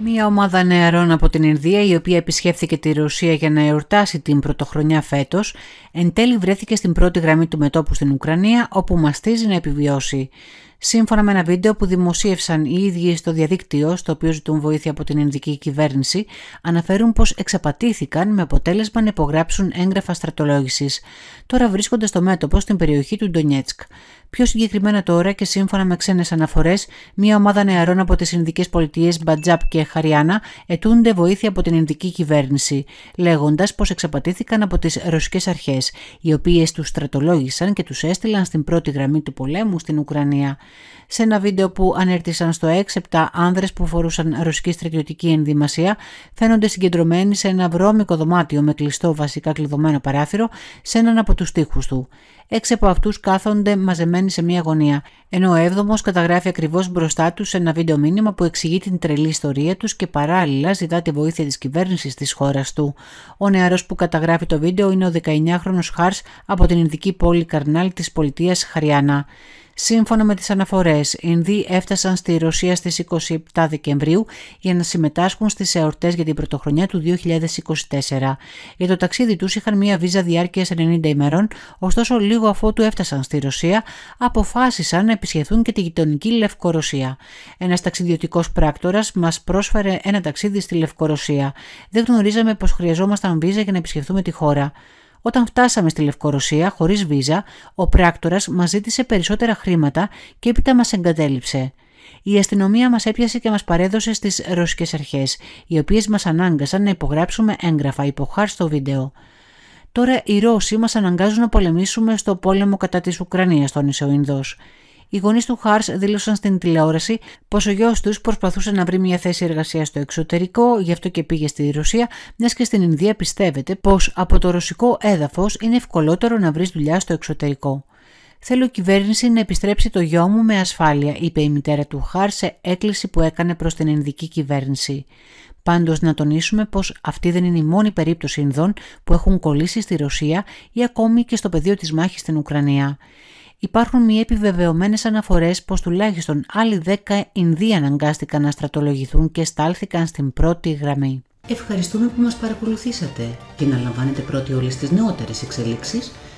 Μια ομάδα νεαρών από την Ινδία, η οποία επισκέφθηκε τη Ρωσία για να εορτάσει την πρωτοχρονιά φέτος, εν τέλει βρέθηκε στην πρώτη γραμμή του μετόπου στην Ουκρανία, όπου μαστίζει να επιβιώσει σύμφωνα με ένα βίντεο που δημοσίευσαν οι ίδιοι στο διαδίκτυο, στο οποίο ζητούν βοήθεια από την Ινδική κυβέρνηση, αναφέρουν πως εξαπατήθηκαν με αποτέλεσμα να υπογράψουν έγγραφα στρατολόγησης. Τώρα βρίσκονται στο μέτωπο στην περιοχή του Ντονιέτσκ. Πιο συγκεκριμένα τώρα και σύμφωνα με ξένες αναφορές, μια ομάδα νεαρών από τις Ινδικές πολιτείες Μπατζάπ και Χαριάνα ετούνται βοήθεια από την Ινδική κυβέρνηση, λέγοντας πως εξαπατήθηκαν από τις ρωσικές αρχές, οι οποίες τους στρατολόγησαν και τους έστειλαν στην πρώτη γραμμή του πολέμου στην Ουκρανία σε ένα βίντεο που ανέρτησαν στο X, 7 άνδρες που φορούσαν ρωσική στρατιωτική ενδυμασία φαίνονται συγκεντρωμένοι σε ένα βρώμικο δωμάτιο με κλειστό βασικά κλειδωμένο παράθυρο σε έναν από τους τοίχους του. Έξι από αυτούς κάθονται μαζεμένοι σε μία γωνία, ενώ ο έβδομος καταγράφει ακριβώς μπροστά τους ένα βίντεο μήνυμα που εξηγεί την τρελή ιστορία τους και παράλληλα ζητά τη βοήθεια της κυβέρνησης της χώρας του. Ο νεαρός που καταγράφει το βίντεο είναι ο 19χρονο Χάρ από την Ινδική πόλη Καρνάλ της πολιτείας Χαριάνα. Σύμφωνα με τις αναφορές, οι Ινδοί έφτασαν στη Ρωσία στις 27 Δεκεμβρίου για να συμμετάσχουν στις εορτές για την πρωτοχρονιά του 2024. Για το ταξίδι τους είχαν μία βίζα διάρκειας 90 ημερών, ωστόσο λίγο λίγο του έφτασαν στη Ρωσία, αποφάσισαν να επισκεφθούν και τη γειτονική Λευκορωσία. Ένας ταξιδιωτικός πράκτορας μας πρόσφερε ένα ταξίδι στη Λευκορωσία. Δεν γνωρίζαμε πως χρειαζόμασταν βίζα για να επισκεφθούμε τη χώρα. Όταν φτάσαμε στη Λευκορωσία χωρίς βίζα, ο πράκτορας μας ζήτησε περισσότερα χρήματα και έπειτα μας εγκατέλειψε. Η αστυνομία μας έπιασε και μας παρέδωσε στις ρωσικές αρχές, οι οποίες μας ανάγκασαν να υπογράψουμε έγγραφα υποχάρ στο βίντεο. Τώρα οι Ρώσοι μας αναγκάζουν να πολεμήσουμε στο πόλεμο κατά της Ουκρανίας, τόνισε ο Ινδός. Οι γονείς του Χάρ δήλωσαν στην τηλεόραση πως ο γιος τους προσπαθούσε να βρει μια θέση εργασίας στο εξωτερικό, γι' αυτό και πήγε στη Ρωσία, μιας και στην Ινδία πιστεύεται πως από το ρωσικό έδαφος είναι ευκολότερο να βρεις δουλειά στο εξωτερικό. Θέλω η κυβέρνηση να επιστρέψει το γιο μου με ασφάλεια, είπε η μητέρα του Χάρ σε έκκληση που έκανε προς την Ινδική κυβέρνηση. Πάντως, να τονίσουμε πως αυτή δεν είναι η μόνη περίπτωση Ινδών που έχουν κολλήσει στη Ρωσία ή ακόμη και στο πεδίο της μάχης στην Ουκρανία. Υπάρχουν μη επιβεβαιωμένες αναφορές πως τουλάχιστον άλλοι 10 Ινδοί αναγκάστηκαν να στρατολογηθούν και στάλθηκαν στην πρώτη γραμμή. Ευχαριστούμε που μας παρακολουθήσατε και να λαμβάνετε πρώτοι όλες τις νεότερες εξελίξεις